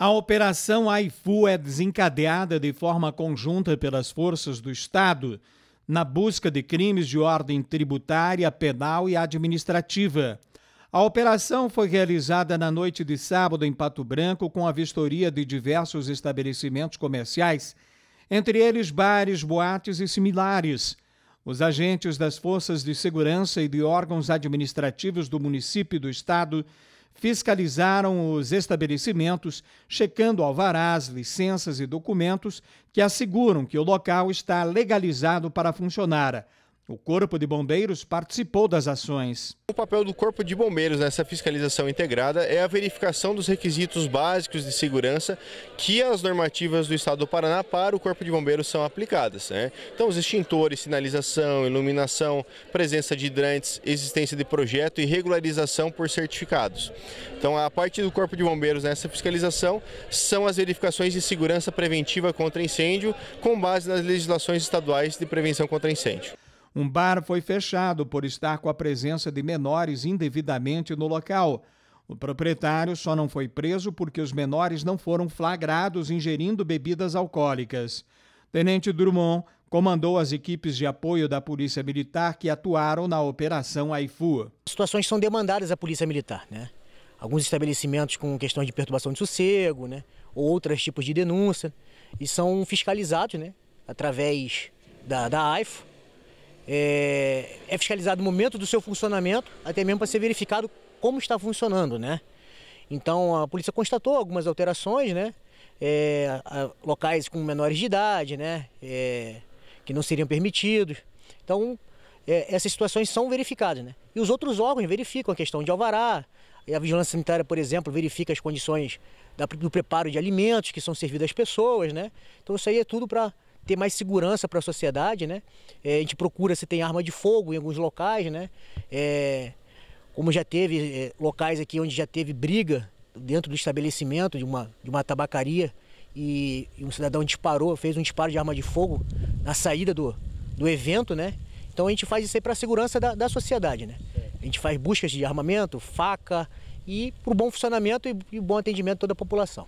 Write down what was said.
A Operação AIFU é desencadeada de forma conjunta pelas forças do Estado na busca de crimes de ordem tributária, penal e administrativa. A operação foi realizada na noite de sábado em Pato Branco com a vistoria de diversos estabelecimentos comerciais, entre eles bares, boates e similares. Os agentes das forças de segurança e de órgãos administrativos do município e do estado fiscalizaram os estabelecimentos, checando alvarás, licenças e documentos que asseguram que o local está legalizado para funcionar. O Corpo de Bombeiros participou das ações. O papel do Corpo de Bombeiros nessa fiscalização integrada é a verificação dos requisitos básicos de segurança que as normativas do Estado do Paraná para o Corpo de Bombeiros são aplicadas. Né? Então, os extintores, sinalização, iluminação, presença de hidrantes, existência de projeto e regularização por certificados. Então, a parte do Corpo de Bombeiros nessa fiscalização são as verificações de segurança preventiva contra incêndio com base nas legislações estaduais de prevenção contra incêndio. Um bar foi fechado por estar com a presença de menores indevidamente no local. O proprietário só não foi preso porque os menores não foram flagrados ingerindo bebidas alcoólicas. Tenente Drummond comandou as equipes de apoio da Polícia Militar que atuaram na Operação Aifu. Situações são demandadas à Polícia Militar, né? Alguns estabelecimentos com questões de perturbação de sossego, né? Outros tipos de denúncia. E são fiscalizados, né? Através da, da é, é fiscalizado o momento do seu funcionamento, até mesmo para ser verificado como está funcionando, né? Então a polícia constatou algumas alterações, né? É, a, locais com menores de idade, né? É, que não seriam permitidos. Então é, essas situações são verificadas, né? E os outros órgãos verificam a questão de alvará, a vigilância sanitária, por exemplo, verifica as condições da, do preparo de alimentos que são servidos às pessoas, né? Então isso aí é tudo para ter mais segurança para a sociedade, né? É, a gente procura se tem arma de fogo em alguns locais, né? É, como já teve é, locais aqui onde já teve briga dentro do estabelecimento de uma, de uma tabacaria e, e um cidadão disparou, fez um disparo de arma de fogo na saída do, do evento, né? Então a gente faz isso aí para a segurança da, da sociedade, né? A gente faz buscas de armamento, faca e para o bom funcionamento e, e bom atendimento de toda a população.